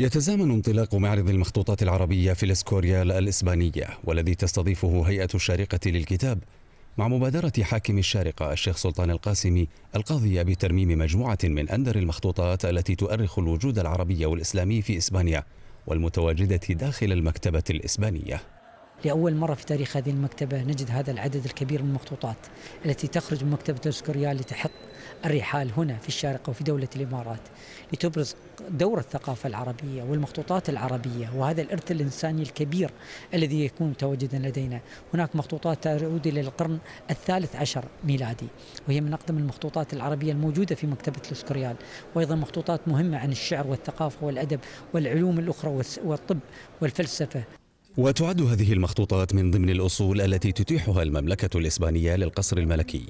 يتزامن انطلاق معرض المخطوطات العربية في الاسكوريال الإسبانية والذي تستضيفه هيئة الشارقة للكتاب مع مبادرة حاكم الشارقة الشيخ سلطان القاسمي القاضي بترميم مجموعة من أندر المخطوطات التي تؤرخ الوجود العربي والإسلامي في إسبانيا والمتواجدة داخل المكتبة الإسبانية لأول مرة في تاريخ هذه المكتبة نجد هذا العدد الكبير من المخطوطات التي تخرج من مكتبة تذكريا لتحط الرحال هنا في الشارقة وفي دولة الإمارات لتبرز دور الثقافة العربية والمخطوطات العربية وهذا الإرث الإنساني الكبير الذي يكون متواجدا لدينا هناك مخطوطات تعود إلى القرن الثالث عشر ميلادي وهي من أقدم المخطوطات العربية الموجودة في مكتبة الإسكريال وأيضا مخطوطات مهمة عن الشعر والثقافة والأدب والعلوم الأخرى والطب والفلسفة وتعد هذه المخطوطات من ضمن الأصول التي تتيحها المملكة الإسبانية للقصر الملكي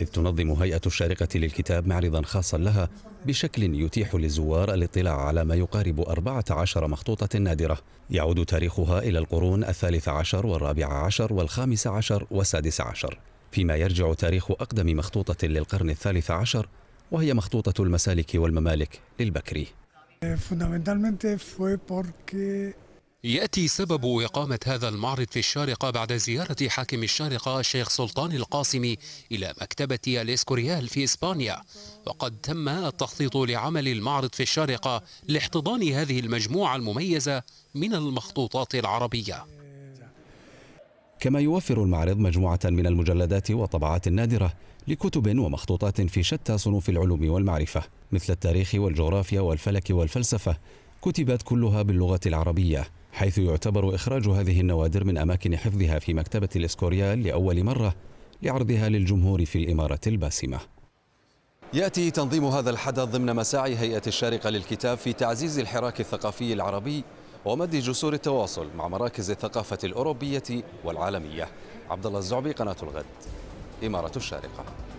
إذ تنظم هيئة الشارقة للكتاب معرضا خاصا لها بشكل يتيح للزوار الاطلاع على ما يقارب 14 مخطوطة نادرة يعود تاريخها إلى القرون الثالث عشر والرابع عشر والخامس عشر والسادس عشر فيما يرجع تاريخ أقدم مخطوطة للقرن الثالث عشر وهي مخطوطة المسالك والممالك للبكري eh, يأتي سبب إقامة هذا المعرض في الشارقة بعد زيارة حاكم الشارقة الشيخ سلطان القاسمي إلى مكتبة الإسكوريال في إسبانيا وقد تم التخطيط لعمل المعرض في الشارقة لاحتضان هذه المجموعة المميزة من المخطوطات العربية كما يوفر المعرض مجموعة من المجلدات وطبعات نادرة لكتب ومخطوطات في شتى صنوف العلوم والمعرفة مثل التاريخ والجغرافيا والفلك والفلسفة كتبت كلها باللغة العربية حيث يعتبر إخراج هذه النوادر من أماكن حفظها في مكتبة الإسكوريال لأول مرة لعرضها للجمهور في الإمارة الباسمة يأتي تنظيم هذا الحدث ضمن مساعي هيئة الشارقة للكتاب في تعزيز الحراك الثقافي العربي ومد جسور التواصل مع مراكز الثقافة الأوروبية والعالمية عبد الله الزعبي قناة الغد إمارة الشارقة